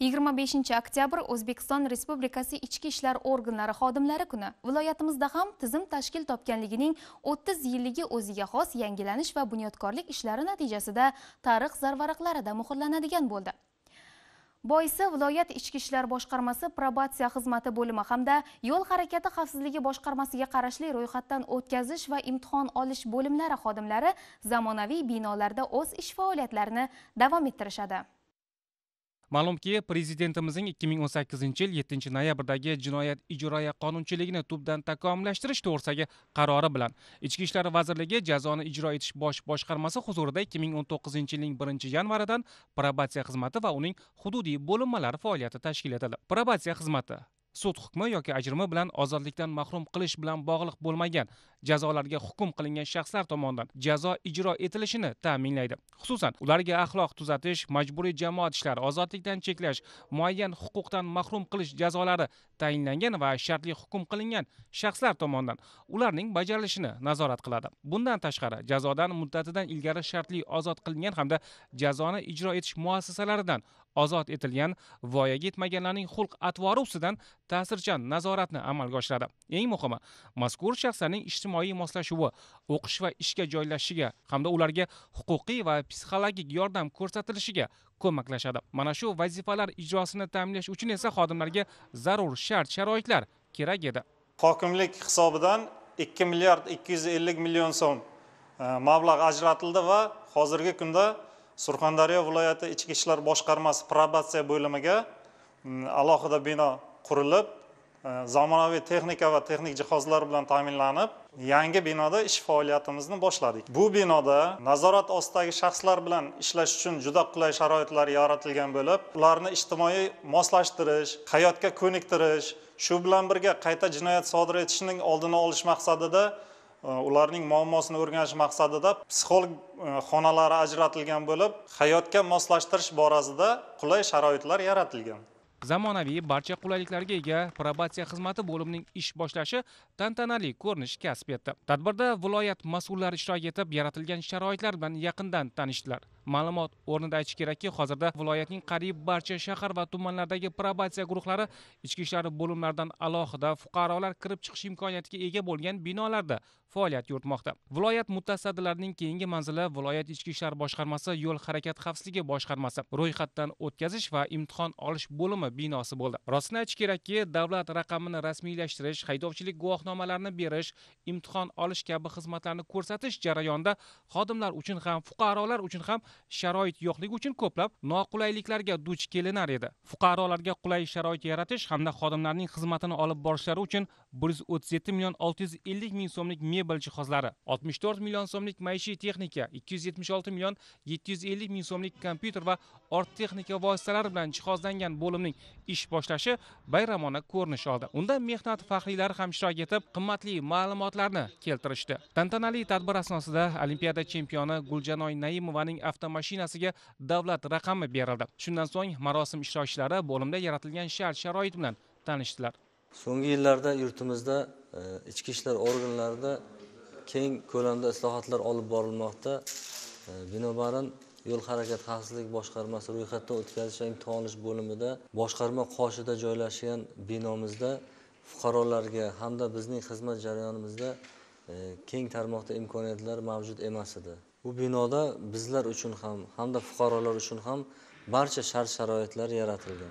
25 oktyabr o'zbekiston respublikasi ichki ishlar organlari xodimlari kuni viloyatimizda ham tizim tashkil topganligining 30 yilligi o'ziga xos yangilanish va bunyodkorlik ishlari natijasida tarix zarvaraqlarida muhrlanadigan bo'ldi boisi viloyat ichki ishlar boshqarmasi probatsiya xizmati bo'limi hamda yo'l harakati xavfsizligi boshqarmasiga qarashli ro'yxatdan o'tkazish va imtihon olish bo'limlari xodimlari zamonaviy binolarda o'z ish faoliyatlarini davom ettirishadi ma'lumki prezidentimizning ikki ming o'n sakkizinchi yil yettinchi noyabrdagi jinoyat ijroya qonunchiligini tubdan takomillashtirish to'g'risidagi qarori bilan ichki ishlar vazirligi jazoni ijro etish bosh boshqarmasi huzurida ikki ming o'n to'qqizinchi yilning birinchi yanvaridan probatsiya xizmati va uning hududiy bo'linmalari faoliyati tashkil etildi probatsiya xizmati sud hukmi yoki ajrimi bilan ozodlikdan mahrum qilish bilan bog'liq bo'lmagan jazolarga hukm qilingan shaxslar tomonidan jazo ijro etilishini ta'minlaydi xususan ularga axloq tuzatish majburiy jamoat ishlari ozodlikdan cheklash muayyan huquqdan mahrum qilish jazolari tayinlangan va shartli hukm qilingan shaxslar tomonidan ularning bajarilishini nazorat qiladi bundan tashqari jazodan muddatidan ilgari shartli ozod qilingan hamda jazoni ijro etish muassasalaridan ozod etilgan voyaga yetmaganlarning xulq atvori ustidan ta'sirchan nazoratni amalga oshiradi eng muhimi mazkur shaxslarning ijtimoiy moslashuvi o'qish va ishga joylashishiga hamda ularga huquqiy va psixologik yordam ko'rsatilishiga ko'maklashadi mana shu vazifalar ijrosini ta'minlash uchun esa xodimlarga zarur shart sharoitlar kerak edi hokimlik hisobidan ikki milliard ikki yuz ellik million so'm e, mablag' ajratildi va hozirgi kunda surxondaryo viloyati ichki ishlar boshqarmasi probatsiya bo'limiga mm, alohida bino qurilib e, zamonaviy texnika va texnik jihozlar bilan ta'minlanib yangi binoda ish faoliyatimizni boshladik bu binoda nazorat ostidagi shaxslar bilan ishlash uchun juda qulay sharoitlar yaratilgan bo'lib ularni ijtimoiy moslashtirish hayotga ko'niktirish shu bilan birga qayta jinoyat sodir etishning oldini olish maqsadida Э, ularning muammosini o'rganish maqsadida psixolog e, xonalari ajratilgan bo'lib hayotga moslashtirish borasida qulay sharoitlar yaratilgan zamonaviy barcha qulayliklarga ega probatsiya xizmati bo'limining ish boshlashi tantanali ko'rinish kasb etdi tadbirda viloyat mas'ullari ishtirok etib yaratilgan sharoitlar bilan yaqindan tanishdilar ma'lumot o'rnida aytish kerakki hozirda viloyatning qariyb barcha shahar va tumanlardagi probatsiya guruhlari ichki ishlar bo'limlaridan alohida fuqarolar kirib chiqish imkoniyatiga ega bo'lgan binolarda faoliyat yuritmoqda viloyat mutasaddilarining keyingi manzili viloyat ichki ishlar boshqarmasi yo'l harakat xavfsizligi boshqarmasi ro'yxatdan o'tkazish va imtihon olish bo'limi binosi bo'ldi rostini aytish kerakki davlat raqamini rasmiylashtirish haydovchilik guvohnomalarini berish imtihon olish kabi xizmatlarni ko'rsatish jarayonida xodimlar uchun ham fuqarolar uchun ham sharoit yo'qligi uchun ko'plab noqulayliklarga duch kelinar edi fuqarolarga qulay sharoit yaratish hamda xodimlarning xizmatini olib borishlari uchun bir yuz o'ttiz yetti million olti yuz ellik ming so'mlik mebel jihozlari oltmish to'rt million so'mlik maishiy texnika ikki yuz yetmish olti million yetti yuz ellik ming so'mlik kompyuter va ort texnika vositalari bilan jihozlangan bo'limning ish boshlashi bayramona ko'rinish oldi unda mehnat faxriylari ham ishtirok etib qimmatli ma'lumotlarni keltirishdi tantanali tadbir asnosida olimpiada chempioni guljanoy naimovaning avtomashinasiga davlat raqami berildi shundan so'ng marosim ishtirokchilari bo'limda yaratilgan shart sharoit bilan tanishdilar so'nggi yillarda yurtimizda e, ichki ishlar organlarida keng ko'lamda islohotlar olib borilmoqda e, binobarin yo'l harakati xavfsizlik boshqarmasi ro'yxatdan o'tkazish va imtihon olish bo'limida boshqarma qoshida joylashgan binomizda fuqarolarga hamda bizning xizmat jarayonimizda e, keng tarmoqda imkoniyatlar mavjud emas edi bu binoda bizlar uchun ham hamda fuqarolar uchun ham barcha shart sharoitlar yaratilgan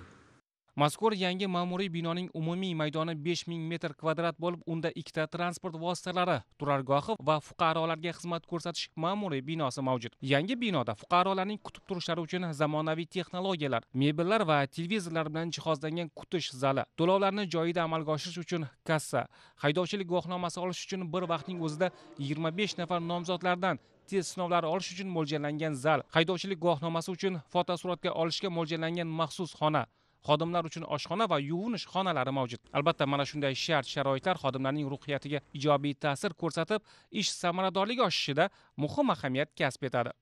mazkur yangi ma'muriy binoning umumiy maydoni 5000 metr kvadrat bo'lib unda ikkita transport vositalari turargohi va fuqarolarga xizmat ko'rsatish ma'muriy binosi mavjud yangi binoda fuqarolarning kutib turishlari uchun zamonaviy texnologiyalar mebellar va televizorlar bilan jihozlangan kutish zali to'lovlarni joyida amalga oshirish uchun kassa haydovchilik guvohnomasi olish uchun bir vaqtning o'zida 25 nafar nomzodlardan test sinovlari olish uchun mo'ljallangan zal haydovchilik guvohnomasi uchun fotosuratga olishga mo'ljallangan maxsus xona xodimlar uchun oshxona va yuvinish xonalari mavjud albatta mana shunday shart sharoitlar xodimlarning ruhiyatiga ijobiy ta'sir ko'rsatib ish samaradorligi oshishida muhim ahamiyat kasb etadi